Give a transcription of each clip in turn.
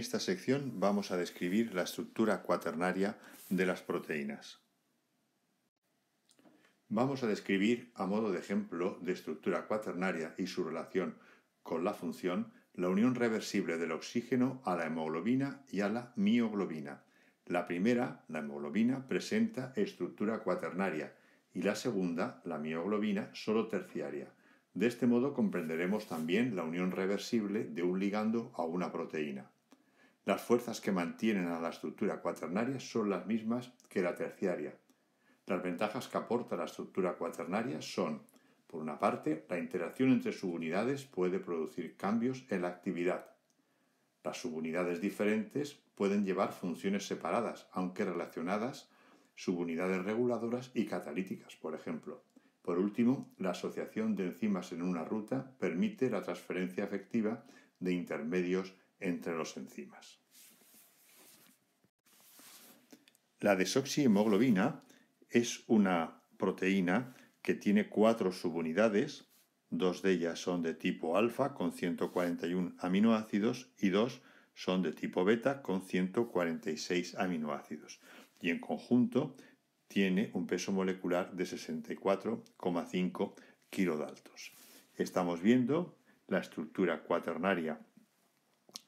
esta sección vamos a describir la estructura cuaternaria de las proteínas. Vamos a describir, a modo de ejemplo de estructura cuaternaria y su relación con la función, la unión reversible del oxígeno a la hemoglobina y a la mioglobina. La primera, la hemoglobina, presenta estructura cuaternaria y la segunda, la mioglobina, solo terciaria. De este modo comprenderemos también la unión reversible de un ligando a una proteína. Las fuerzas que mantienen a la estructura cuaternaria son las mismas que la terciaria. Las ventajas que aporta la estructura cuaternaria son, por una parte, la interacción entre subunidades puede producir cambios en la actividad. Las subunidades diferentes pueden llevar funciones separadas, aunque relacionadas, subunidades reguladoras y catalíticas, por ejemplo. Por último, la asociación de enzimas en una ruta permite la transferencia efectiva de intermedios entre los enzimas. La desoxihemoglobina es una proteína que tiene cuatro subunidades, dos de ellas son de tipo alfa con 141 aminoácidos y dos son de tipo beta con 146 aminoácidos y en conjunto tiene un peso molecular de 64,5 kilodaltos. Estamos viendo la estructura cuaternaria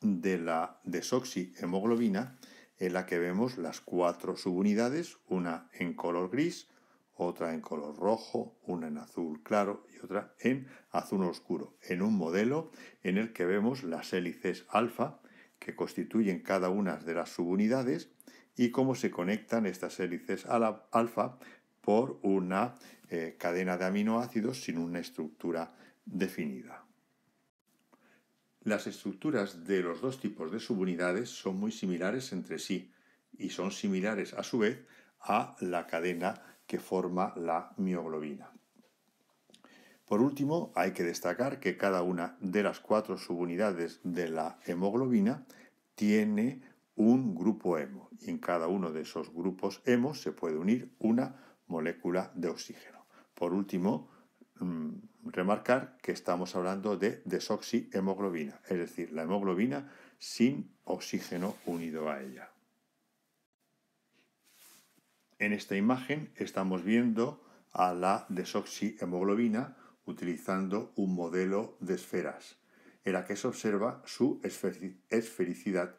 de la desoxihemoglobina en la que vemos las cuatro subunidades, una en color gris, otra en color rojo, una en azul claro y otra en azul oscuro, en un modelo en el que vemos las hélices alfa que constituyen cada una de las subunidades y cómo se conectan estas hélices alfa por una eh, cadena de aminoácidos sin una estructura definida. Las estructuras de los dos tipos de subunidades son muy similares entre sí y son similares a su vez a la cadena que forma la mioglobina. Por último, hay que destacar que cada una de las cuatro subunidades de la hemoglobina tiene un grupo hemo y en cada uno de esos grupos hemo se puede unir una molécula de oxígeno. Por último, mm, remarcar que estamos hablando de desoxihemoglobina, es decir, la hemoglobina sin oxígeno unido a ella. En esta imagen estamos viendo a la desoxihemoglobina utilizando un modelo de esferas, en la que se observa su esfericidad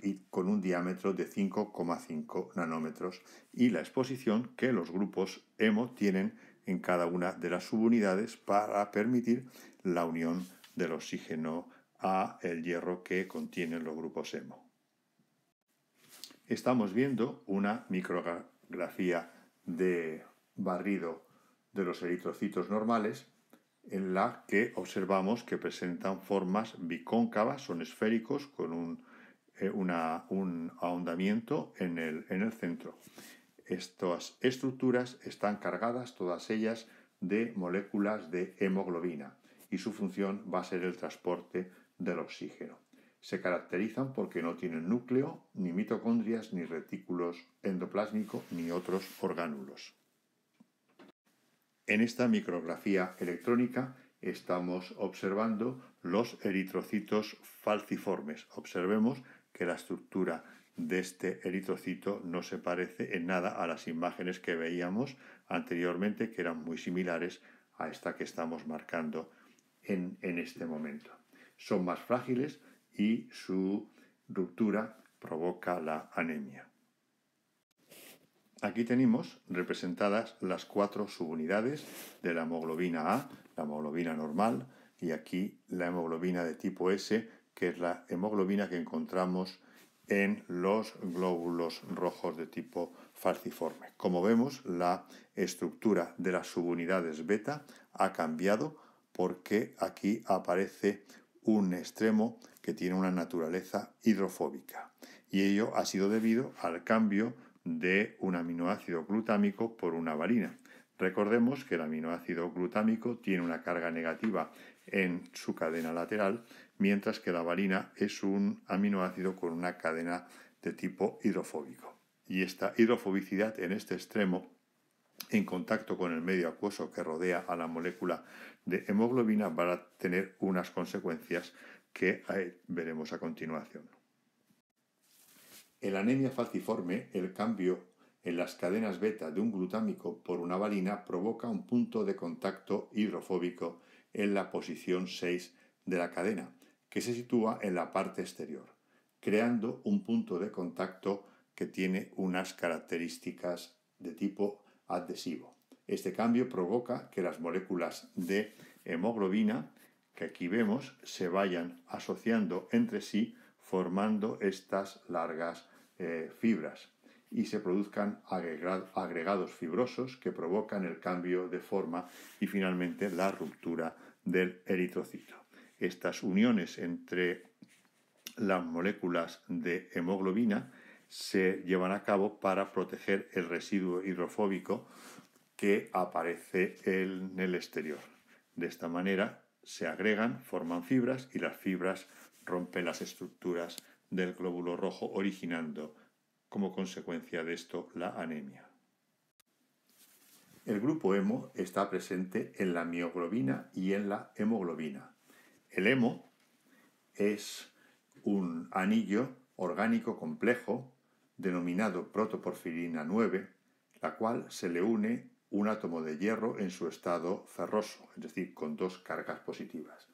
y con un diámetro de 5,5 nanómetros y la exposición que los grupos hemo tienen en cada una de las subunidades para permitir la unión del oxígeno a el hierro que contienen los grupos hemo. Estamos viendo una micrografía de barrido de los eritrocitos normales en la que observamos que presentan formas bicóncavas, son esféricos con un, eh, ahondamiento el, en el centro. Estas estructuras están cargadas todas ellas de moléculas de hemoglobina y su función va a ser el transporte del oxígeno. Se caracterizan porque no tienen núcleo, ni mitocondrias, ni retículos endoplásmicos, ni otros orgánulos. En esta micrografía electrónica estamos observando los eritrocitos falciformes. Observemos que la estructura de este eritrocito no se parece en nada a las imágenes que veíamos anteriormente, que eran muy similares a esta que estamos marcando en, en este momento. Son más frágiles y su ruptura provoca la anemia. Aquí tenemos representadas las cuatro subunidades de la hemoglobina A, la hemoglobina normal, y aquí la hemoglobina de tipo S, que es la hemoglobina que encontramos en los glóbulos rojos de tipo falciforme. Como vemos, la estructura de las subunidades beta ha cambiado porque aquí aparece un extremo que tiene una naturaleza hidrofóbica y ello ha sido debido al cambio de un aminoácido glutámico por una varina. Recordemos que el aminoácido glutámico tiene una carga negativa en su cadena lateral mientras que la valina es un aminoácido con una cadena de tipo hidrofóbico. Y esta hidrofobicidad en este extremo, en contacto con el medio acuoso que rodea a la molécula de hemoglobina, va a tener unas consecuencias que eh, veremos a continuación. En la anemia falciforme, el cambio en las cadenas beta de un glutámico por una valina provoca un punto de contacto hidrofóbico en la posición 6 de la cadena, que se sitúa en la parte exterior, creando un punto de contacto que tiene unas características de tipo adhesivo. Este cambio provoca que las moléculas de hemoglobina que aquí vemos se vayan asociando entre sí formando estas largas eh, fibras y se produzcan agregados fibrosos que provocan el cambio de forma y finalmente la ruptura del eritrocito estas uniones entre las moléculas de hemoglobina se llevan a cabo para proteger el residuo hidrofóbico que aparece en el exterior. De esta manera se agregan, forman fibras y las fibras rompen las estructuras del glóbulo rojo originando como consecuencia de esto la anemia. El grupo hemo está presente en la mioglobina y en la hemoglobina. El hemo es un anillo orgánico complejo denominado protoporfirina 9, la cual se le une un átomo de hierro en su estado ferroso, es decir, con dos cargas positivas.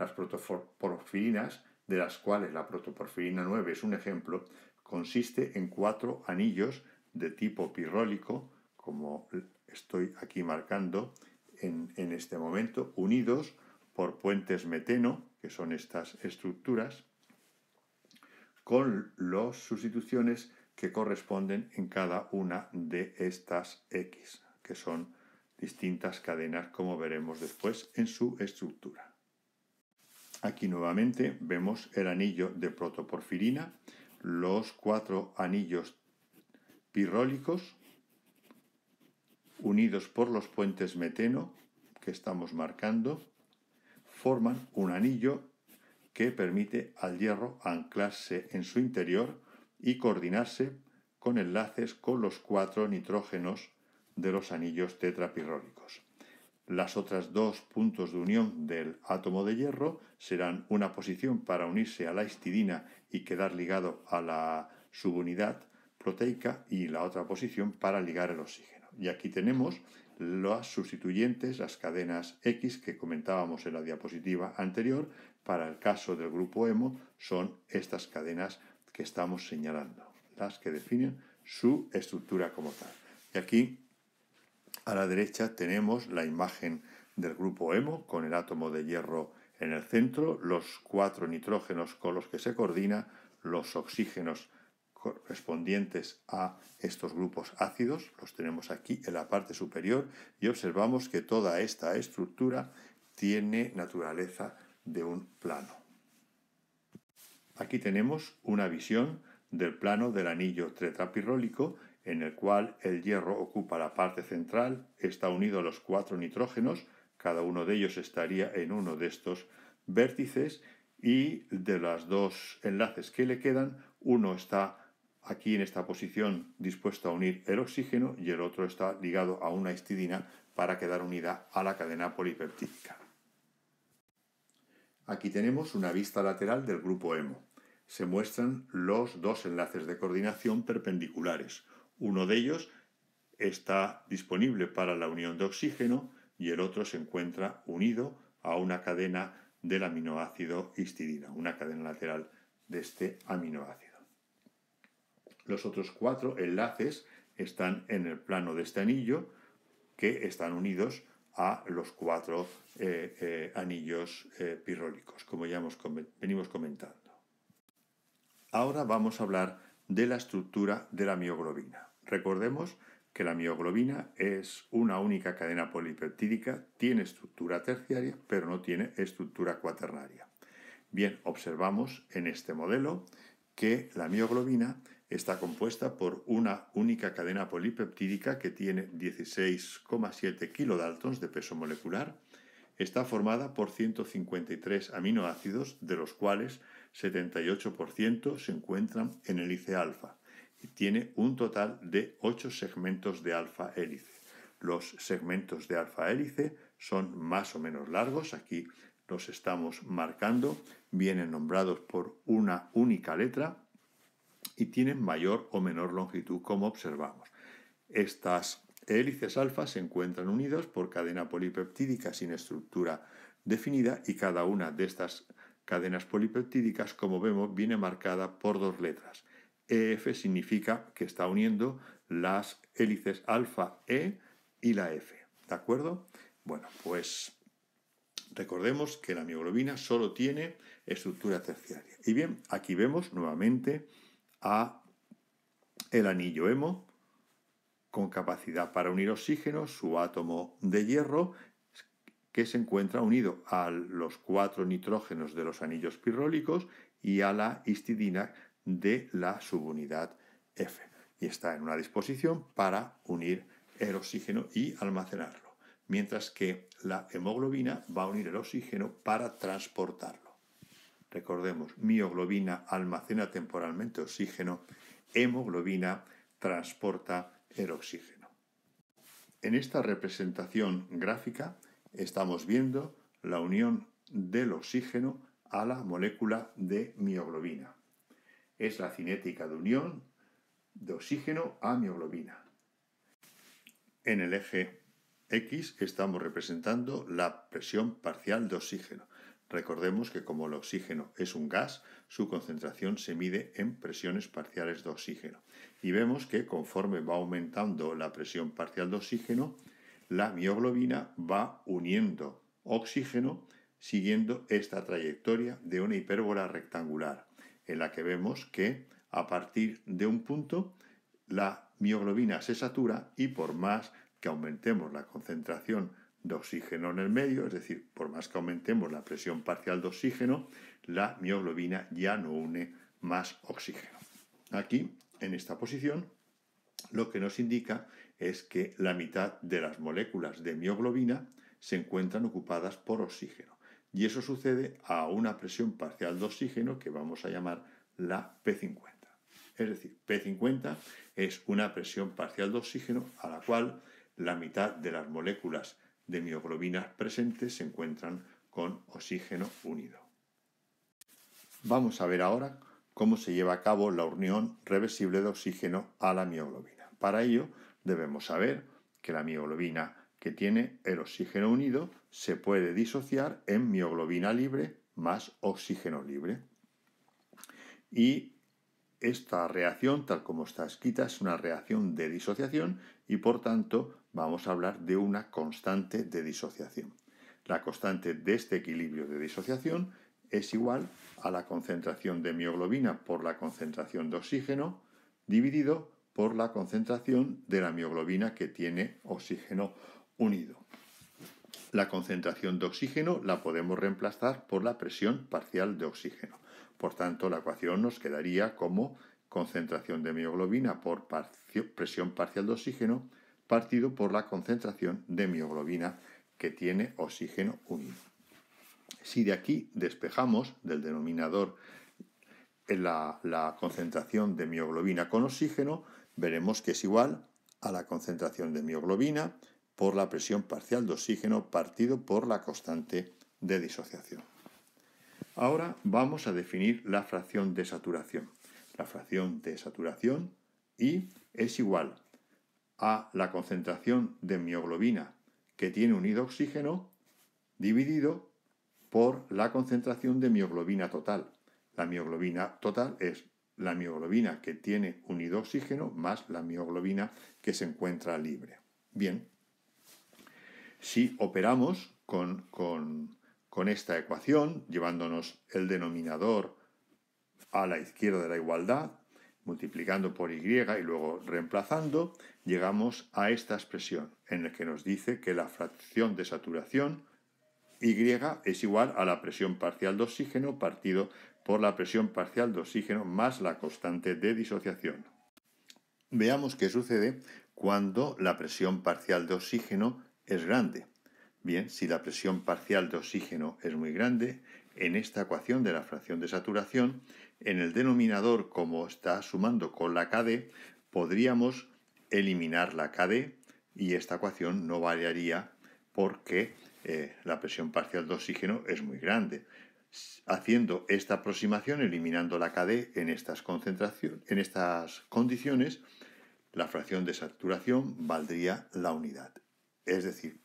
Las protoporfirinas, de las cuales la protoporfirina 9 es un ejemplo, consiste en cuatro anillos de tipo pirrólico, como estoy aquí marcando en, en este momento, unidos por puentes meteno, que son estas estructuras, con las sustituciones que corresponden en cada una de estas X, que son distintas cadenas como veremos después en su estructura. Aquí nuevamente vemos el anillo de protoporfirina, los cuatro anillos pirrólicos unidos por los puentes meteno que estamos marcando forman un anillo que permite al hierro anclarse en su interior y coordinarse con enlaces con los cuatro nitrógenos de los anillos tetrapirrólicos. Las otras dos puntos de unión del átomo de hierro serán una posición para unirse a la histidina y quedar ligado a la subunidad proteica y la otra posición para ligar el oxígeno. Y aquí tenemos las sustituyentes, las cadenas X que comentábamos en la diapositiva anterior, para el caso del grupo hemo son estas cadenas que estamos señalando, las que definen su estructura como tal. Y aquí a la derecha tenemos la imagen del grupo hemo con el átomo de hierro en el centro, los cuatro nitrógenos con los que se coordina, los oxígenos correspondientes a estos grupos ácidos, los tenemos aquí en la parte superior y observamos que toda esta estructura tiene naturaleza de un plano. Aquí tenemos una visión del plano del anillo tetrapirrólico en el cual el hierro ocupa la parte central, está unido a los cuatro nitrógenos, cada uno de ellos estaría en uno de estos vértices y de los dos enlaces que le quedan, uno está aquí en esta posición dispuesto a unir el oxígeno y el otro está ligado a una histidina para quedar unida a la cadena polipeptídica. Aquí tenemos una vista lateral del grupo hemo. Se muestran los dos enlaces de coordinación perpendiculares. Uno de ellos está disponible para la unión de oxígeno y el otro se encuentra unido a una cadena del aminoácido histidina, una cadena lateral de este aminoácido. Los otros cuatro enlaces están en el plano de este anillo que están unidos a los cuatro eh, eh, anillos eh, pirrólicos, como ya hemos, venimos comentando. Ahora vamos a hablar de la estructura de la mioglobina. Recordemos que la mioglobina es una única cadena polipeptídica, tiene estructura terciaria, pero no tiene estructura cuaternaria. Bien, observamos en este modelo que la mioglobina Está compuesta por una única cadena polipeptídica que tiene 16,7 kilodaltons de peso molecular. Está formada por 153 aminoácidos, de los cuales 78% se encuentran en hélice alfa y tiene un total de 8 segmentos de alfa hélice. Los segmentos de alfa hélice son más o menos largos, aquí los estamos marcando, vienen nombrados por una única letra y tienen mayor o menor longitud como observamos. Estas hélices alfa se encuentran unidas por cadena polipeptídica sin estructura definida y cada una de estas cadenas polipeptídicas, como vemos, viene marcada por dos letras. EF significa que está uniendo las hélices alfa E y la F. ¿De acuerdo? Bueno, pues recordemos que la mioglobina solo tiene estructura terciaria. Y bien, aquí vemos nuevamente a el anillo hemo con capacidad para unir oxígeno, su átomo de hierro que se encuentra unido a los cuatro nitrógenos de los anillos pirrólicos y a la histidina de la subunidad F. Y está en una disposición para unir el oxígeno y almacenarlo, mientras que la hemoglobina va a unir el oxígeno para transportarlo. Recordemos, mioglobina almacena temporalmente oxígeno, hemoglobina transporta el oxígeno. En esta representación gráfica estamos viendo la unión del oxígeno a la molécula de mioglobina. Es la cinética de unión de oxígeno a mioglobina. En el eje X estamos representando la presión parcial de oxígeno. Recordemos que como el oxígeno es un gas, su concentración se mide en presiones parciales de oxígeno. Y vemos que conforme va aumentando la presión parcial de oxígeno, la mioglobina va uniendo oxígeno siguiendo esta trayectoria de una hipérbola rectangular, en la que vemos que a partir de un punto la mioglobina se satura y por más que aumentemos la concentración de oxígeno en el medio, es decir, por más que aumentemos la presión parcial de oxígeno, la mioglobina ya no une más oxígeno. Aquí, en esta posición, lo que nos indica es que la mitad de las moléculas de mioglobina se encuentran ocupadas por oxígeno. Y eso sucede a una presión parcial de oxígeno que vamos a llamar la P50. Es decir, P50 es una presión parcial de oxígeno a la cual la mitad de las moléculas de mioglobinas presentes se encuentran con oxígeno unido. Vamos a ver ahora cómo se lleva a cabo la unión reversible de oxígeno a la mioglobina. Para ello debemos saber que la mioglobina que tiene el oxígeno unido se puede disociar en mioglobina libre más oxígeno libre. Y esta reacción, tal como está escrita, es una reacción de disociación y por tanto vamos a hablar de una constante de disociación. La constante de este equilibrio de disociación es igual a la concentración de mioglobina por la concentración de oxígeno dividido por la concentración de la mioglobina que tiene oxígeno unido. La concentración de oxígeno la podemos reemplazar por la presión parcial de oxígeno. Por tanto, la ecuación nos quedaría como concentración de mioglobina por presión parcial de oxígeno partido por la concentración de mioglobina que tiene oxígeno unido. Si de aquí despejamos del denominador eh, la, la concentración de mioglobina con oxígeno, veremos que es igual a la concentración de mioglobina por la presión parcial de oxígeno partido por la constante de disociación. Ahora vamos a definir la fracción de saturación. La fracción de saturación y es igual a la concentración de mioglobina que tiene unido oxígeno dividido por la concentración de mioglobina total. La mioglobina total es la mioglobina que tiene unido oxígeno más la mioglobina que se encuentra libre. Bien, si operamos con, con esta ecuación, llevándonos el denominador a la izquierda de la igualdad, multiplicando por y y luego reemplazando, llegamos a esta expresión en la que nos dice que la fracción de saturación y es igual a la presión parcial de oxígeno partido por la presión parcial de oxígeno más la constante de disociación. Veamos qué sucede cuando la presión parcial de oxígeno es grande. Bien, si la presión parcial de oxígeno es muy grande, en esta ecuación de la fracción de saturación en el denominador, como está sumando con la KD, podríamos eliminar la KD y esta ecuación no variaría porque eh, la presión parcial de oxígeno es muy grande. Haciendo esta aproximación, eliminando la KD en estas, en estas condiciones, la fracción de saturación valdría la unidad. Es decir,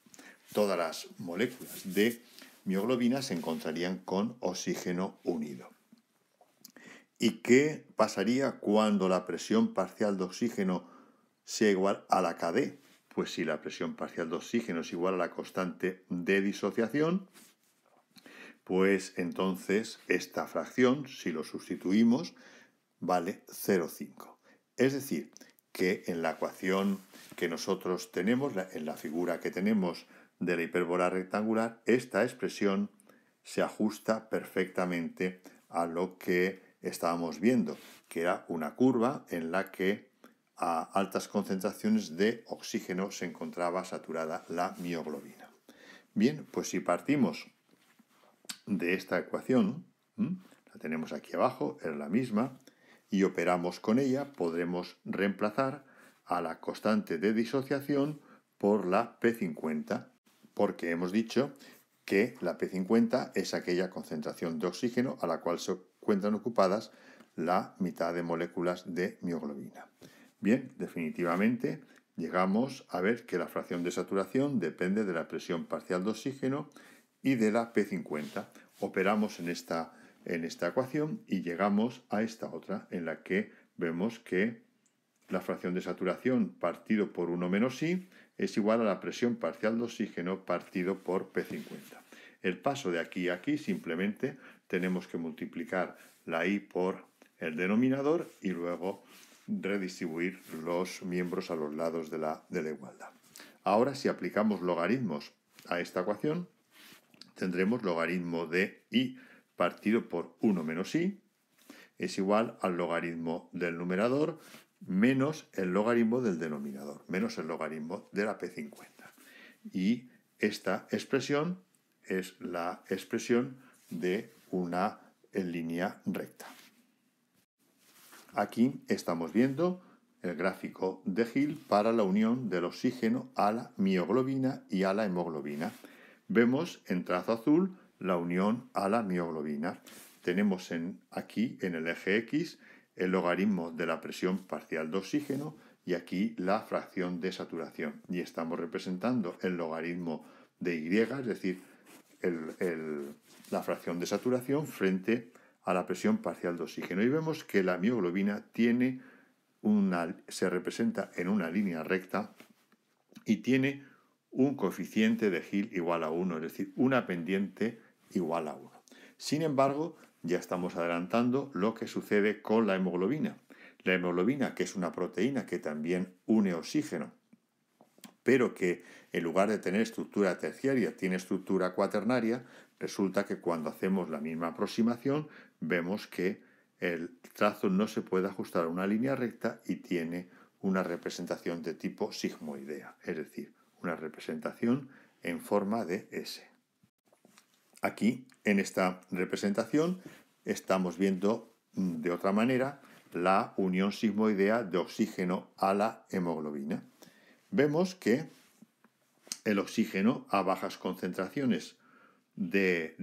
todas las moléculas de mioglobina se encontrarían con oxígeno unido. ¿Y qué pasaría cuando la presión parcial de oxígeno sea igual a la KD? Pues si la presión parcial de oxígeno es igual a la constante de disociación, pues entonces esta fracción, si lo sustituimos, vale 0,5. Es decir, que en la ecuación que nosotros tenemos, en la figura que tenemos de la hipérbola rectangular, esta expresión se ajusta perfectamente a lo que estábamos viendo, que era una curva en la que a altas concentraciones de oxígeno se encontraba saturada la mioglobina. Bien, pues si partimos de esta ecuación, la tenemos aquí abajo, es la misma, y operamos con ella, podremos reemplazar a la constante de disociación por la P50, porque hemos dicho que la P50 es aquella concentración de oxígeno a la cual se encuentran ocupadas la mitad de moléculas de mioglobina. Bien, definitivamente llegamos a ver que la fracción de saturación depende de la presión parcial de oxígeno y de la P50. Operamos en esta, en esta ecuación y llegamos a esta otra en la que vemos que la fracción de saturación partido por 1 menos I es igual a la presión parcial de oxígeno partido por P50. El paso de aquí a aquí simplemente tenemos que multiplicar la i por el denominador y luego redistribuir los miembros a los lados de la, igualdad. Ahora si aplicamos logaritmos a esta ecuación, tendremos logaritmo de i partido por 1 menos i es igual al logaritmo del numerador menos el logaritmo del denominador, menos el logaritmo de la P50. Y esta expresión es la expresión de una línea recta. Aquí estamos viendo el gráfico de Hill para la unión del oxígeno a la mioglobina y a la hemoglobina. Vemos en trazo azul la unión a la mioglobina. Tenemos en, aquí en el eje X el logaritmo de la presión parcial de oxígeno y aquí la fracción de saturación. Y estamos representando el logaritmo de Y, es decir, la fracción de saturación frente a la presión parcial de oxígeno. Y vemos que la mioglobina tiene se representa en una línea recta y tiene un coeficiente de Hill igual a 1, es decir, una pendiente igual a 1. Sin embargo, ya estamos adelantando lo que sucede con la hemoglobina. La hemoglobina, que es una proteína que también une oxígeno pero que en lugar de tener estructura terciaria tiene estructura cuaternaria, resulta que cuando hacemos la misma aproximación vemos que el trazo no se puede ajustar a una línea recta y tiene una representación de tipo sigmoidea, es decir, una representación en forma de S. Aquí, en esta representación, estamos viendo mm, de otra manera la unión sigmoidea de oxígeno a la hemoglobina vemos que el oxígeno a bajas concentraciones de,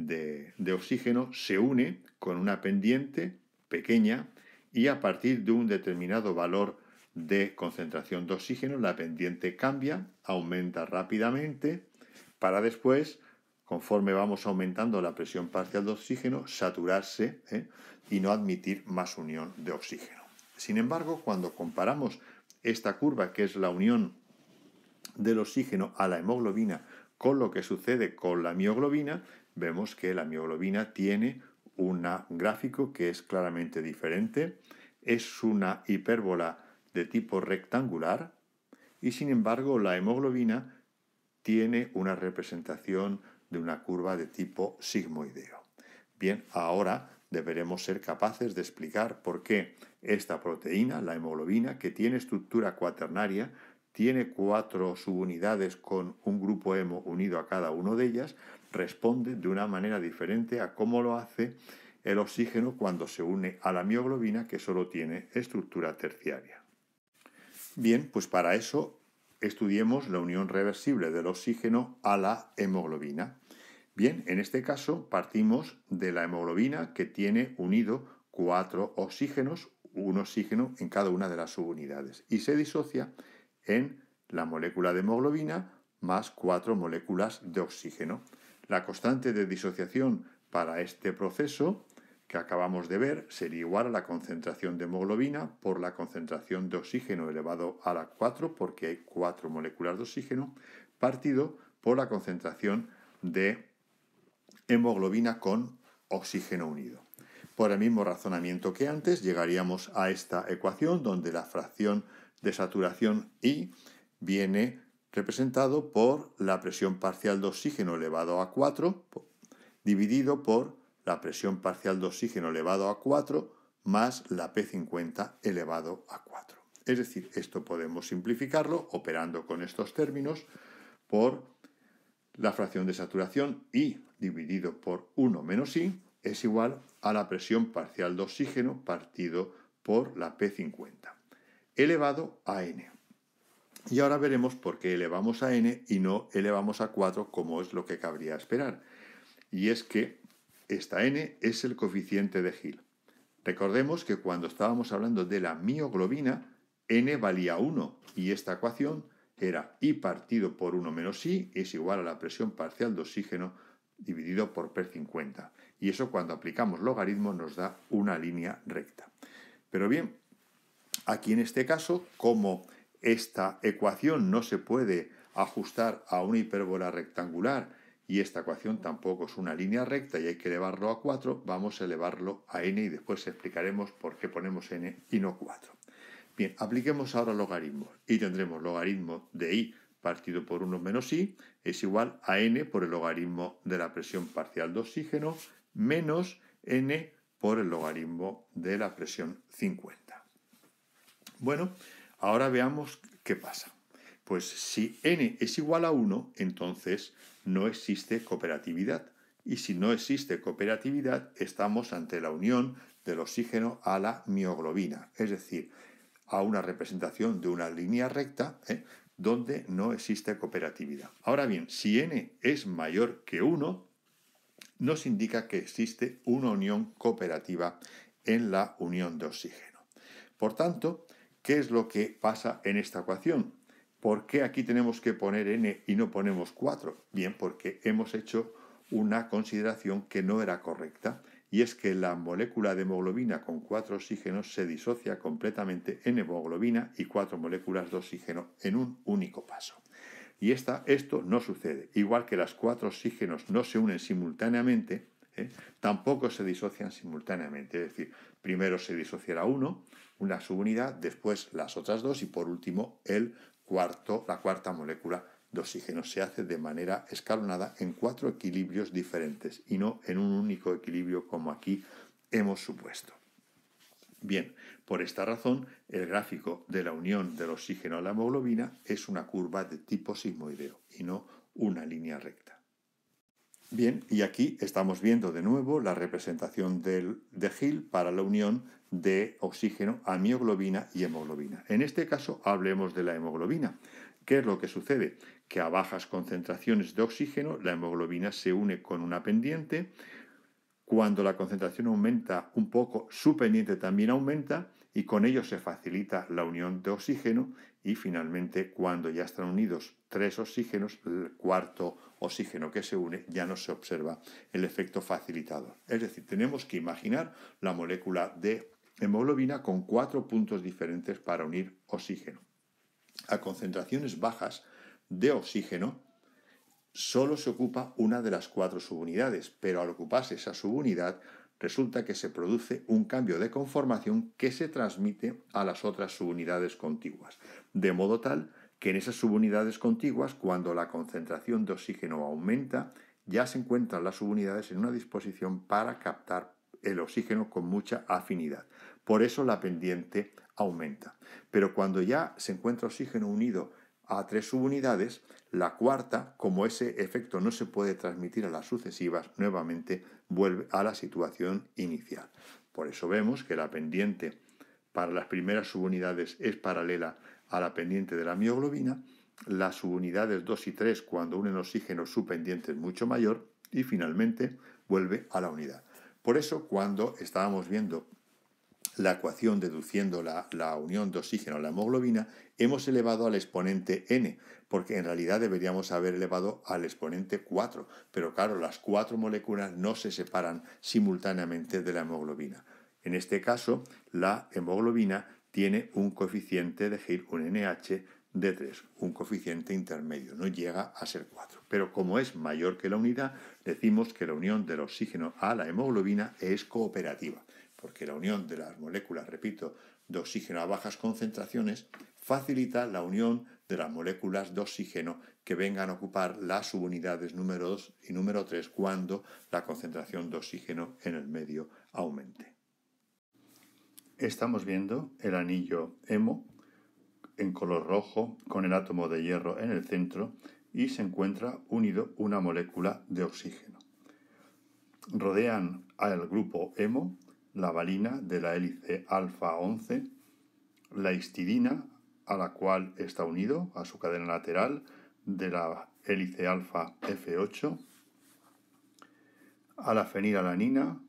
oxígeno se une con una pendiente pequeña y a partir de un determinado valor de concentración de oxígeno la pendiente cambia, aumenta rápidamente para después, conforme vamos aumentando la presión parcial de oxígeno, saturarse ¿eh? y no admitir más unión de oxígeno. Sin embargo, cuando comparamos esta curva, que es la unión del oxígeno a la hemoglobina con lo que sucede con la mioglobina, vemos que la mioglobina tiene un gráfico que es claramente diferente. Es una hipérbola de tipo rectangular y sin embargo la hemoglobina tiene una representación de una curva de tipo sigmoideo. Bien, ahora deberemos ser capaces de explicar por qué esta proteína, la hemoglobina, que tiene estructura cuaternaria, tiene cuatro subunidades con un grupo hemo unido a cada una de ellas, responde de una manera diferente a cómo lo hace el oxígeno cuando se une a la mioglobina que solo tiene estructura terciaria. Bien, pues para eso estudiemos la unión reversible del oxígeno a la hemoglobina. Bien, en este caso partimos de la hemoglobina que tiene unido cuatro oxígenos, un oxígeno en cada una de las subunidades, y se disocia en la molécula de hemoglobina más cuatro moléculas de oxígeno. La constante de disociación para este proceso que acabamos de ver sería igual a la concentración de hemoglobina por la concentración de oxígeno elevado a la 4, porque hay cuatro moléculas de oxígeno, partido por la concentración de hemoglobina con oxígeno unido. Por el mismo razonamiento que antes, llegaríamos a esta ecuación donde la fracción de saturación I viene representado por la presión parcial de oxígeno elevado a 4 dividido por la presión parcial de oxígeno elevado a 4 más la P50 elevado a 4. Es decir, esto podemos simplificarlo operando con estos términos por la fracción de saturación I dividido por 1 menos I es igual a la presión parcial de oxígeno partido por la P50 elevado a n. Y ahora veremos por qué elevamos a n y no elevamos a 4 como es lo que cabría esperar. Y es que esta n es el coeficiente de Hill. Recordemos que cuando estábamos hablando de la mioglobina, n valía 1 y esta ecuación era I partido por 1 menos I es igual a la presión parcial de oxígeno dividido por P50. Y eso cuando aplicamos logaritmos nos da una línea recta. Pero bien, Aquí en este caso, como esta ecuación no se puede ajustar a una hipérbola rectangular y esta ecuación tampoco es una línea recta y hay que elevarlo a 4, vamos a elevarlo a n y después explicaremos por qué ponemos n y no 4. Bien, apliquemos ahora logaritmo y tendremos logaritmo de i partido por 1 menos i es igual a n por el logaritmo de la presión parcial de oxígeno menos n por el logaritmo de la presión 50. Bueno, ahora veamos qué pasa. Pues si n es igual a 1, entonces no existe cooperatividad. Y si no existe cooperatividad, estamos ante la unión del oxígeno a la mioglobina, es decir, a una representación de una línea recta ¿eh? donde no existe cooperatividad. Ahora bien, si n es mayor que 1, nos indica que existe una unión cooperativa en la unión de oxígeno. Por tanto, ¿Qué es lo que pasa en esta ecuación? ¿Por qué aquí tenemos que poner n y no ponemos 4? Bien, porque hemos hecho una consideración que no era correcta, y es que la molécula de hemoglobina con 4 oxígenos se disocia completamente en hemoglobina y 4 moléculas de oxígeno en un único paso. Y esto no sucede. Igual que las 4 oxígenos no se unen simultáneamente, ¿eh? tampoco se disocian simultáneamente. Es decir, primero se disociará uno, una subunidad, después las otras dos y por último el cuarto, la cuarta molécula de oxígeno. Se hace de manera escalonada en cuatro equilibrios diferentes y no en un único equilibrio como aquí hemos supuesto. Bien, por esta razón, el gráfico de la unión del oxígeno a la hemoglobina es una curva de tipo sigmoideo y no una línea recta. Bien, y aquí estamos viendo de nuevo la representación del, de Hill para la unión de oxígeno a mioglobina y hemoglobina. En este caso hablemos de la hemoglobina. ¿Qué es lo que sucede? Que a bajas concentraciones de oxígeno la hemoglobina se une con una pendiente. Cuando la concentración aumenta un poco, su pendiente también aumenta y con ello se facilita la unión de oxígeno y finalmente cuando ya están unidos tres oxígenos, el cuarto oxígeno que se une ya no se observa el efecto facilitador. Es decir, tenemos que imaginar la molécula de hemoglobina con cuatro puntos diferentes para unir oxígeno. A concentraciones bajas de oxígeno, solo se ocupa una de las cuatro subunidades, pero al ocuparse esa subunidad, resulta que se produce un cambio de conformación que se transmite a las otras subunidades contiguas, de modo tal que en esas subunidades contiguas, cuando la concentración de oxígeno aumenta, ya se encuentran las subunidades en una disposición para captar el oxígeno con mucha afinidad. Por eso la pendiente aumenta. Pero cuando ya se encuentra oxígeno unido a tres subunidades, la cuarta, como ese efecto no se puede transmitir a las sucesivas, nuevamente vuelve a la situación inicial. Por eso vemos que la pendiente para las primeras subunidades es paralela a la pendiente de la mioglobina, las subunidades 2 y 3 cuando unen oxígeno su pendiente es mucho mayor y finalmente vuelve a la unidad. Por eso, cuando estábamos viendo la ecuación deduciendo la, unión de oxígeno a la hemoglobina, hemos elevado al exponente n, porque en realidad deberíamos haber elevado al exponente 4, pero claro, las cuatro moléculas no se separan simultáneamente de la hemoglobina. En este caso, la hemoglobina tiene un coeficiente de gir un NH de 3, un coeficiente intermedio, no llega a ser 4. Pero como es mayor que la unidad, decimos que la unión del oxígeno a la hemoglobina es cooperativa, porque la unión de las moléculas, repito, de oxígeno a bajas concentraciones facilita la unión de las moléculas de oxígeno que vengan a ocupar las subunidades número 2 y número 3 cuando la concentración de oxígeno en el medio aumente. Estamos viendo el anillo hemo en color rojo con el átomo de hierro en el centro y se encuentra unido una molécula de oxígeno. Rodean al grupo hemo la valina de la hélice alfa 11, la histidina a la cual está unido a su cadena lateral de la hélice alfa F8, a la fenilalanina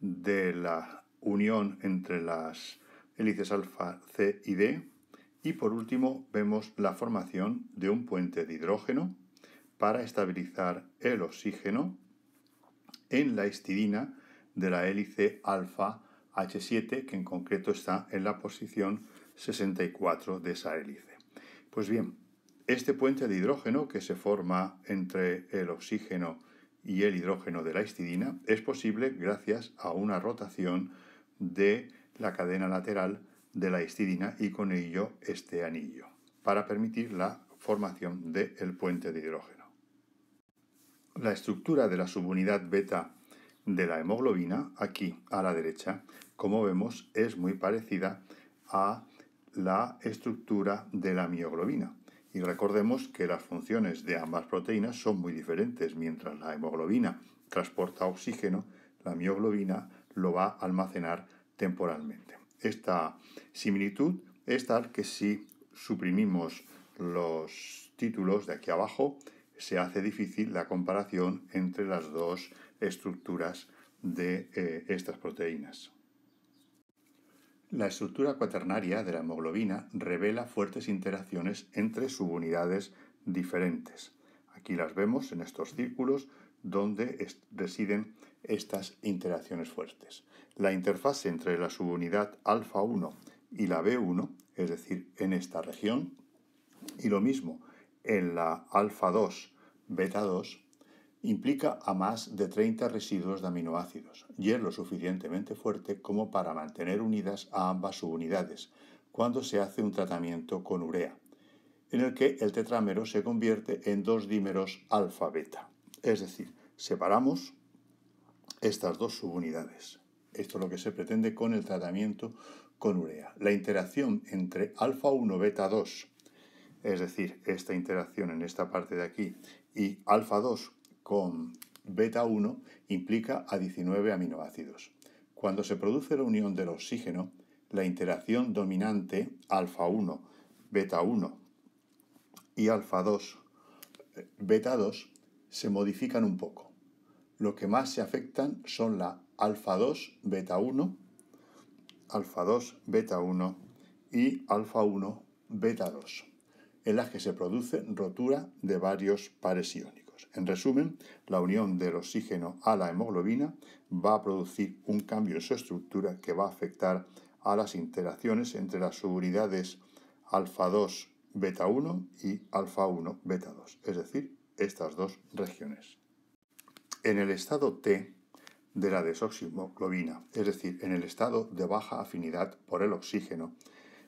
de la unión entre las hélices alfa C y D, y por último vemos la formación de un puente de hidrógeno para estabilizar el oxígeno en la histidina de la hélice alfa H7 que en concreto está en la posición 64 de esa hélice. Pues bien, este puente de hidrógeno que se forma entre el oxígeno y el hidrógeno de la histidina es posible gracias a una rotación de la cadena lateral de la histidina y con ello este anillo, para permitir la formación del puente de hidrógeno. La estructura de la subunidad beta de la hemoglobina, aquí a la derecha, como vemos, es muy parecida a la estructura de la mioglobina. Y recordemos que las funciones de ambas proteínas son muy diferentes. Mientras la hemoglobina transporta oxígeno, la mioglobina lo va a almacenar temporalmente. Esta similitud es tal que si suprimimos los títulos de aquí abajo, se hace difícil la comparación entre las dos estructuras de eh, estas proteínas. La estructura cuaternaria de la hemoglobina revela fuertes interacciones entre subunidades diferentes. Aquí las vemos en estos círculos donde residen estas interacciones fuertes. La interfase entre la subunidad alfa 1 y la B1, es decir, en esta región, y lo mismo en la alfa 2, beta 2, implica a más de 30 residuos de aminoácidos y es lo suficientemente fuerte como para mantener unidas a ambas subunidades cuando se hace un tratamiento con urea, en el que el tetrámero se convierte en dos dímeros alfa-beta. Es decir, separamos estas dos subunidades. Esto es lo que se pretende con el tratamiento con urea. La interacción entre alfa 1 beta 2, es decir, esta interacción en esta parte de aquí, y alfa 2 con beta 1 implica a 19 aminoácidos. Cuando se produce la unión del oxígeno, la interacción dominante alfa 1, beta 1 y alfa 2, eh, beta 2 se modifican un poco lo que más se afectan son la alfa 2, beta 1, alfa 2, beta 1 y alfa 1, beta 2, en las que se produce rotura de varios pares iónicos. En resumen, la unión del oxígeno a la hemoglobina va a producir un cambio en su estructura que va a afectar a las interacciones entre las subunidades alfa 2, beta 1 y alfa 1, beta 2, es decir, estas dos regiones en el estado T de la desoximoglobina, es decir, en el estado de baja afinidad por el oxígeno.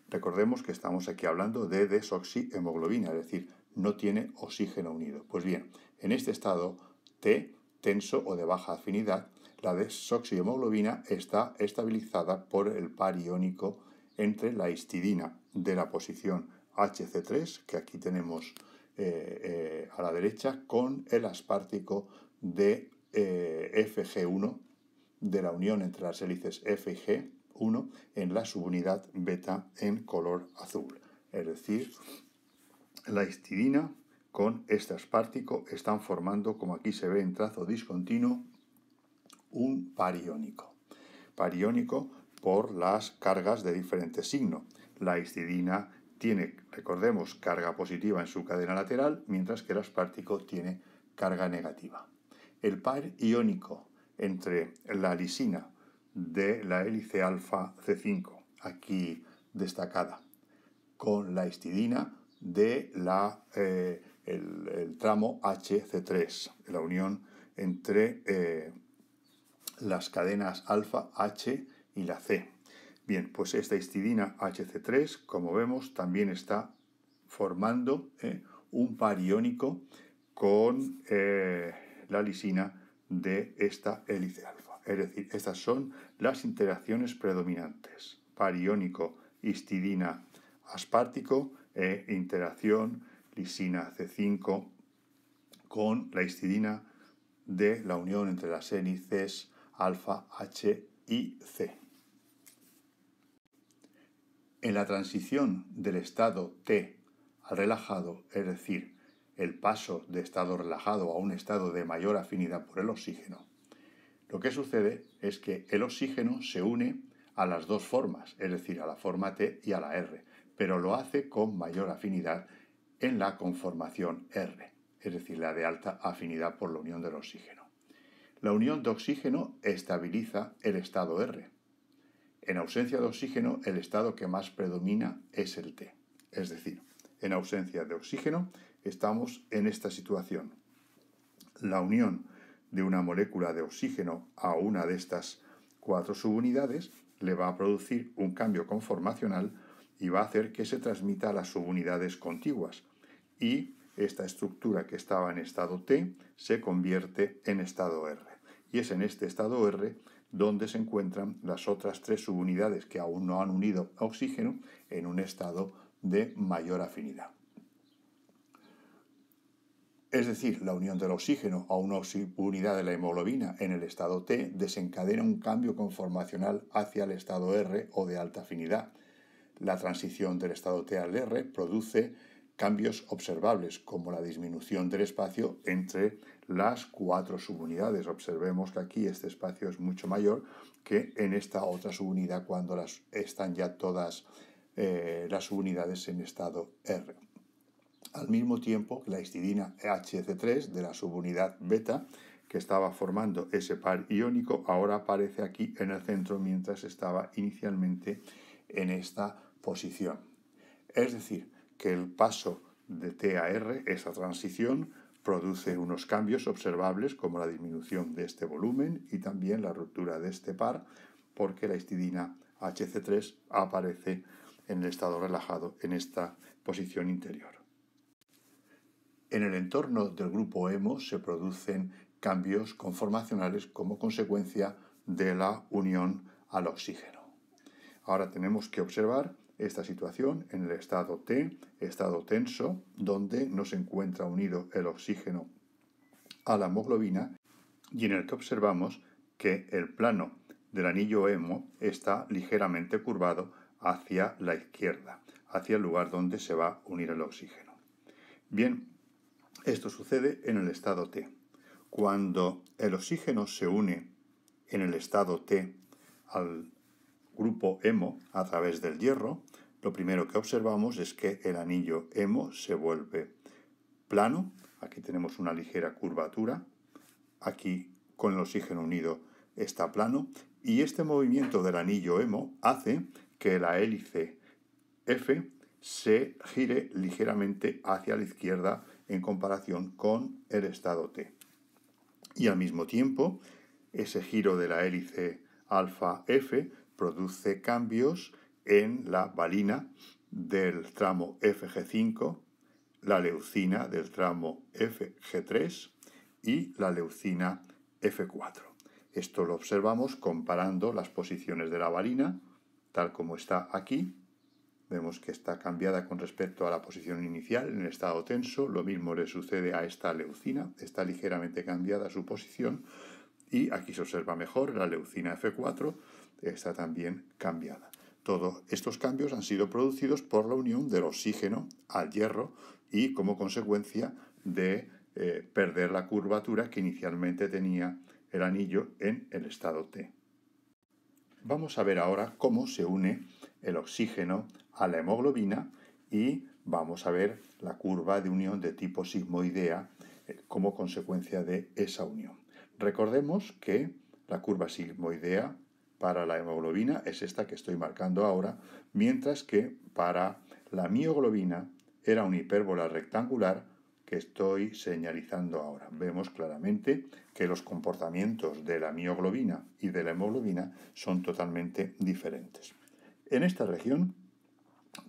Recordemos que estamos aquí hablando de desoxihemoglobina, es decir, no tiene oxígeno unido. Pues bien, en este estado T tenso o de baja afinidad, la desoxihemoglobina está estabilizada por el par iónico entre la histidina de la posición HC3, que aquí tenemos eh, eh, a la derecha, con el aspartico de eh, FG1 de la unión entre las hélices F y G1 en la subunidad beta en color azul. Es decir, la histidina con este aspartico están formando, como aquí se ve en trazo discontinuo, un pariónico. Pariónico por las cargas de diferente signo. La histidina tiene, recordemos, carga positiva en su cadena lateral, mientras que el aspartico tiene carga negativa el par iónico entre la lisina de la hélice alfa C5, aquí destacada, con la histidina de la, eh, el, tramo HC3, la unión entre eh, las cadenas alfa, H y la C. Bien, pues esta histidina HC3, como vemos, también está formando eh, un par iónico con la lisina de esta hélice alfa. Es decir, estas son las interacciones predominantes. Pariónico, histidina, aspartico, e interacción lisina C5 con la histidina de la unión entre las hélices alfa H y C. En la transición del estado T al relajado, es decir, el paso de estado relajado a un estado de mayor afinidad por el oxígeno, lo que sucede es que el oxígeno se une a las dos formas, es decir, a la forma T y a la R, pero lo hace con mayor afinidad en la conformación R, es decir, la de alta afinidad por la unión del oxígeno. La unión de oxígeno estabiliza el estado R. En ausencia de oxígeno, el estado que más predomina es el T. Es decir, en ausencia de oxígeno, estamos en esta situación. La unión de una molécula de oxígeno a una de estas cuatro subunidades le va a producir un cambio conformacional y va a hacer que se transmita a las subunidades contiguas y esta estructura que estaba en estado T se convierte en estado R. Y es en este estado R donde se encuentran las otras tres subunidades que aún no han unido oxígeno en un estado de mayor afinidad es decir, la unión del oxígeno a una unidad de la hemoglobina en el estado T desencadena un cambio conformacional hacia el estado R o de alta afinidad. La transición del estado T al R produce cambios observables, como la disminución del espacio entre las cuatro subunidades. Observemos que aquí este espacio es mucho mayor que en esta otra subunidad cuando las, están ya todas eh, las subunidades en estado R al mismo tiempo la histidina HC3 de la subunidad beta que estaba formando ese par iónico ahora aparece aquí en el centro mientras estaba inicialmente en esta posición. Es decir, que el paso de T a transición, produce unos cambios observables como la disminución de este volumen y también la ruptura de este par porque la histidina HC3 aparece en el estado relajado en esta posición interior. En el entorno del grupo hemo se producen cambios conformacionales como consecuencia de la unión al oxígeno. Ahora tenemos que observar esta situación en el estado T, estado tenso, donde no se encuentra unido el oxígeno a la hemoglobina y en el que observamos que el plano del anillo hemo está ligeramente curvado hacia la izquierda, hacia el lugar donde se va a unir el oxígeno. Bien, esto sucede en el estado T. Cuando el oxígeno se une en el estado T al grupo hemo a través del hierro, lo primero que observamos es que el anillo hemo se vuelve plano. Aquí tenemos una ligera curvatura. Aquí con el oxígeno unido está plano. Y este movimiento del anillo hemo hace que la hélice F se gire ligeramente hacia la izquierda en comparación con el estado T. Y al mismo tiempo, ese giro de la hélice alfa F produce cambios en la balina del tramo FG5, la leucina del tramo FG3 y la leucina F4. Esto lo observamos comparando las posiciones de la balina, tal como está aquí, Vemos que está cambiada con respecto a la posición inicial en el estado tenso. Lo mismo le sucede a esta leucina. Está ligeramente cambiada su posición. Y aquí se observa mejor la leucina F4. Está también cambiada. Todos estos cambios han sido producidos por la unión del oxígeno al hierro y como consecuencia de eh, perder la curvatura que inicialmente tenía el anillo en el estado T. Vamos a ver ahora cómo se une el oxígeno a la hemoglobina y vamos a ver la curva de unión de tipo sigmoidea eh, como consecuencia de esa unión. Recordemos que la curva sigmoidea para la hemoglobina es esta que estoy marcando ahora, mientras que para la mioglobina era una hipérbola rectangular que estoy señalizando ahora. Vemos claramente que los comportamientos de la mioglobina y de la hemoglobina son totalmente diferentes. En esta región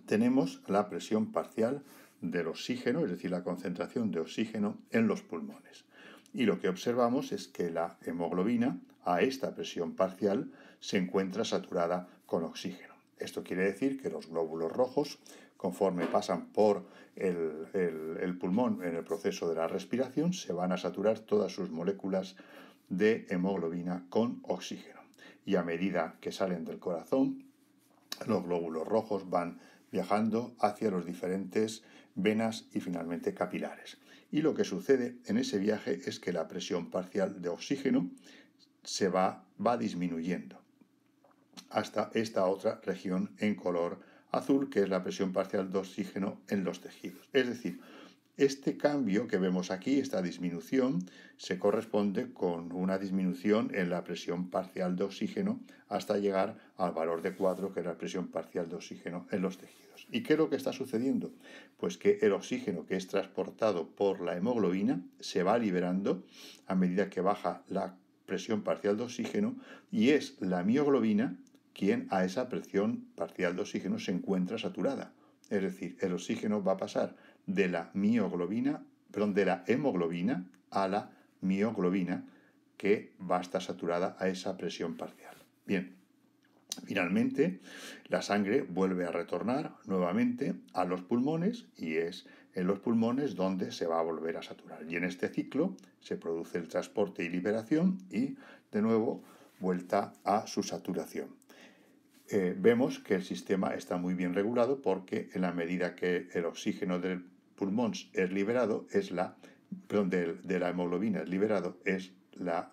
tenemos la presión parcial del oxígeno, es decir, la concentración de oxígeno en los pulmones. Y lo que observamos es que la hemoglobina a esta presión parcial se encuentra saturada con oxígeno. Esto quiere decir que los glóbulos rojos, conforme pasan por el, pulmón en el proceso de la respiración, se van a saturar todas sus moléculas de hemoglobina con oxígeno. Y a medida que salen del corazón, los glóbulos rojos van viajando hacia los diferentes venas y finalmente capilares. Y lo que sucede en ese viaje es que la presión parcial de oxígeno se va, va disminuyendo hasta esta otra región en color azul, que es la presión parcial de oxígeno en los tejidos. Es decir, este cambio que vemos aquí, esta disminución, se corresponde con una disminución en la presión parcial de oxígeno hasta llegar al valor de 4, que es la presión parcial de oxígeno en los tejidos. ¿Y qué es lo que está sucediendo? Pues que el oxígeno que es transportado por la hemoglobina se va liberando a medida que baja la presión parcial de oxígeno y es la mioglobina quien a esa presión parcial de oxígeno se encuentra saturada. Es decir, el oxígeno va a pasar de la mioglobina, de la hemoglobina a la mioglobina, que va a estar saturada a esa presión parcial. Bien, finalmente la sangre vuelve a retornar nuevamente a los pulmones y es en los pulmones donde se va a volver a saturar. Y en este ciclo se produce el transporte y liberación y de nuevo vuelta a su saturación. Eh, vemos que el sistema está muy bien regulado porque en la medida que el oxígeno del pulmón es liberado es la, de, de la hemoglobina es liberado es la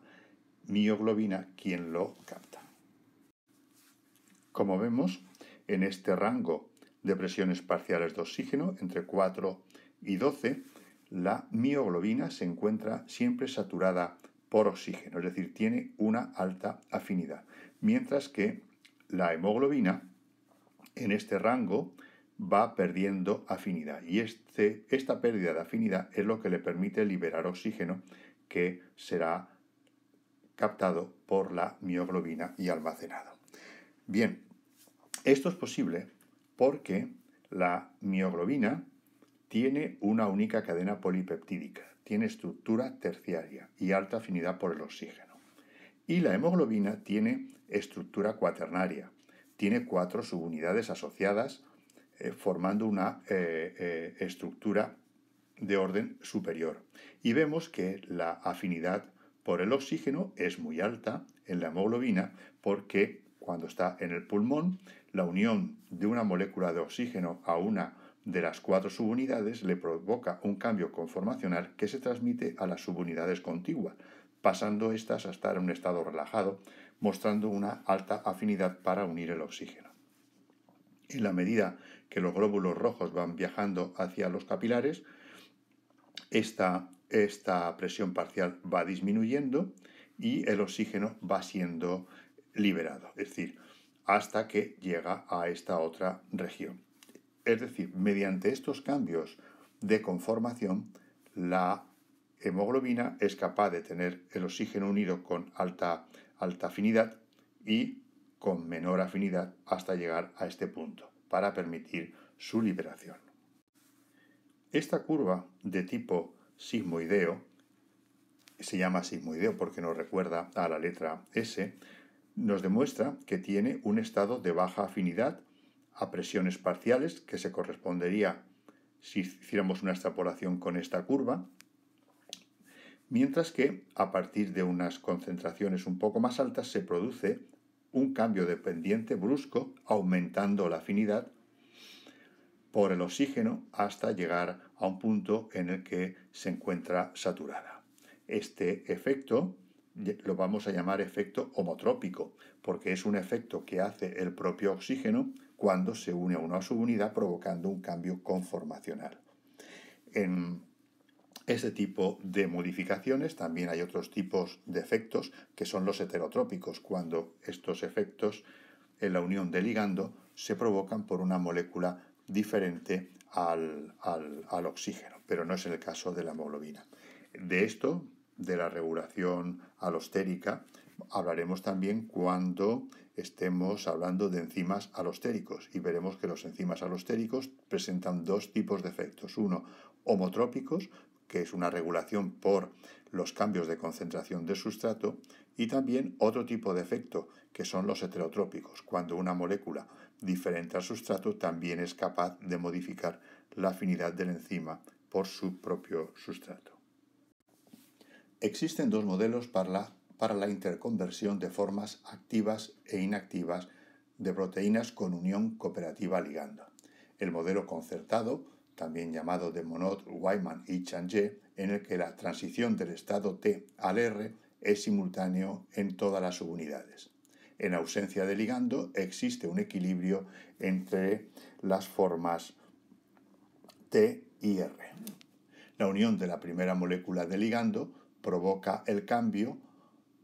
mioglobina quien lo capta. Como vemos, en este rango de presiones parciales de oxígeno, entre 4 y 12, la mioglobina se encuentra siempre saturada por oxígeno, es decir, tiene una alta afinidad, mientras que la hemoglobina en este rango va perdiendo afinidad y este, esta pérdida de afinidad es lo que le permite liberar oxígeno que será captado por la mioglobina y almacenado. Bien, esto es posible porque la mioglobina tiene una única cadena polipeptídica, tiene estructura terciaria y alta afinidad por el oxígeno. Y la hemoglobina tiene estructura cuaternaria, tiene cuatro subunidades asociadas eh, formando una eh, eh, estructura de orden superior. Y vemos que la afinidad por el oxígeno es muy alta en la hemoglobina porque cuando está en el pulmón, la unión de una molécula de oxígeno a una de las cuatro subunidades le provoca un cambio conformacional que se transmite a las subunidades contiguas, pasando estas a estar en un estado relajado, mostrando una alta afinidad para unir el oxígeno y la medida que los glóbulos rojos van viajando hacia los capilares, esta, esta presión parcial va disminuyendo y el oxígeno va siendo liberado, es decir, hasta que llega a esta otra región. Es decir, mediante estos cambios de conformación, la hemoglobina es capaz de tener el oxígeno unido con alta, alta afinidad y con menor afinidad hasta llegar a este punto, para permitir su liberación. Esta curva de tipo sigmoideo, se llama sigmoideo porque nos recuerda a la letra S, nos demuestra que tiene un estado de baja afinidad a presiones parciales que se correspondería si hiciéramos una extrapolación con esta curva, mientras que a partir de unas concentraciones un poco más altas se produce un cambio de pendiente brusco aumentando la afinidad por el oxígeno hasta llegar a un punto en el que se encuentra saturada. Este efecto lo vamos a llamar efecto homotrópico, porque es un efecto que hace el propio oxígeno cuando se une a una subunidad provocando un cambio conformacional este tipo de modificaciones. También hay otros tipos de efectos que son los heterotrópicos, cuando estos efectos en la unión del ligando se provocan por una molécula diferente al, al oxígeno, pero no es el caso de la hemoglobina. De esto, de la regulación alostérica, hablaremos también cuando estemos hablando de enzimas alostéricos y veremos que los enzimas alostéricos presentan dos tipos de efectos. Uno, homotrópicos, que es una regulación por los cambios de concentración de sustrato, y también otro tipo de efecto, que son los heterotrópicos, cuando una molécula diferente al sustrato también es capaz de modificar la afinidad de la enzima por su propio sustrato. Existen dos modelos para para la interconversión de formas activas e inactivas de proteínas con unión cooperativa ligando. El modelo concertado, también llamado de Monod, Wyman y Changé, en el que la transición del estado T al R es simultáneo en todas las subunidades. En ausencia de ligando existe un equilibrio entre las formas T y R. La unión de la primera molécula de ligando provoca el cambio,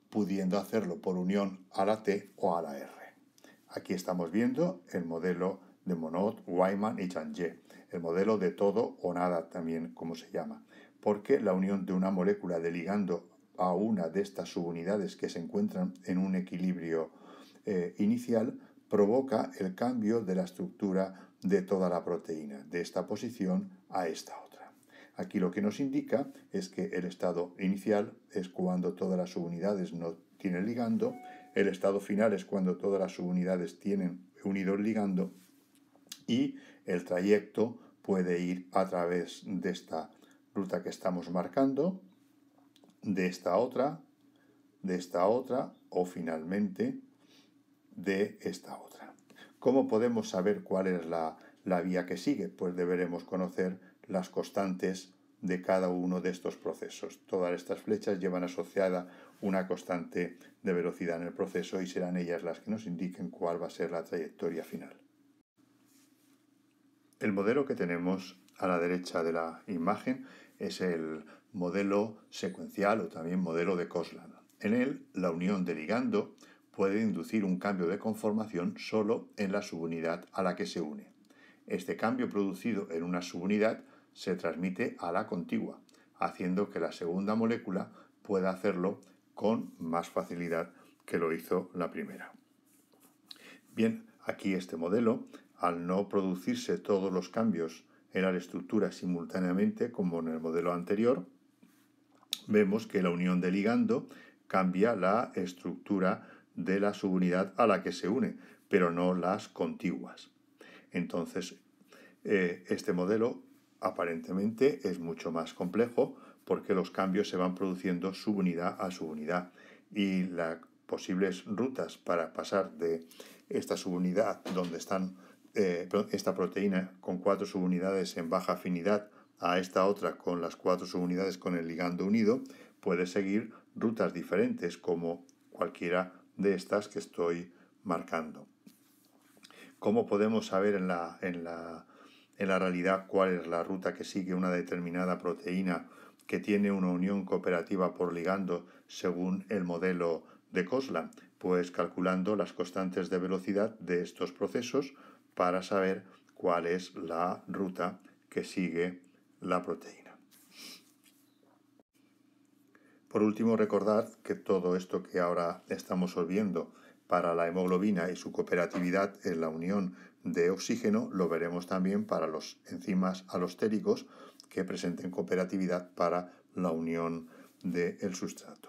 pudiendo hacerlo por unión a la T o a la R. Aquí estamos viendo el modelo de Monod, Wyman y Changé el modelo de todo o nada también, como se llama, porque la unión de una molécula de ligando a una de estas subunidades que se encuentran en un equilibrio eh, inicial provoca el cambio de la estructura de toda la proteína, de esta posición a esta otra. Aquí lo que nos indica es que el estado inicial es cuando todas las subunidades no tienen ligando, el estado final es cuando todas las subunidades tienen unido el ligando y el trayecto puede ir a través de esta ruta que estamos marcando, de esta otra, de esta otra o finalmente de esta otra. ¿Cómo podemos saber cuál es la, la vía que sigue? Pues deberemos conocer las constantes de cada uno de estos procesos. Todas estas flechas llevan asociada una constante de velocidad en el proceso y serán ellas las que nos indiquen cuál va a ser la trayectoria final. El modelo que tenemos a la derecha de la imagen es el modelo secuencial o también modelo de Coslan. En él, la unión de ligando puede inducir un cambio de conformación solo en la subunidad a la que se une. Este cambio producido en una subunidad se transmite a la contigua, haciendo que la segunda molécula pueda hacerlo con más facilidad que lo hizo la primera. Bien, aquí este modelo al no producirse todos los cambios en la estructura simultáneamente como en el modelo anterior, vemos que la unión de ligando cambia la estructura de la subunidad a la que se une, pero no las contiguas. Entonces, eh, este modelo aparentemente es mucho más complejo porque los cambios se van produciendo subunidad a subunidad y las posibles rutas para pasar de esta subunidad donde están eh, esta proteína con cuatro subunidades en baja afinidad a esta otra con las cuatro subunidades con el ligando unido, puede seguir rutas diferentes como cualquiera de estas que estoy marcando. ¿Cómo podemos saber en la, realidad cuál es la ruta que sigue una determinada proteína que tiene una unión cooperativa por ligando según el modelo de Cosla? Pues calculando las constantes de velocidad de estos procesos para saber cuál es la ruta que sigue la proteína. Por último, recordad que todo esto que ahora estamos viendo para la hemoglobina y su cooperatividad en la unión de oxígeno lo veremos también para los enzimas alostéricos que presenten cooperatividad para la unión del sustrato.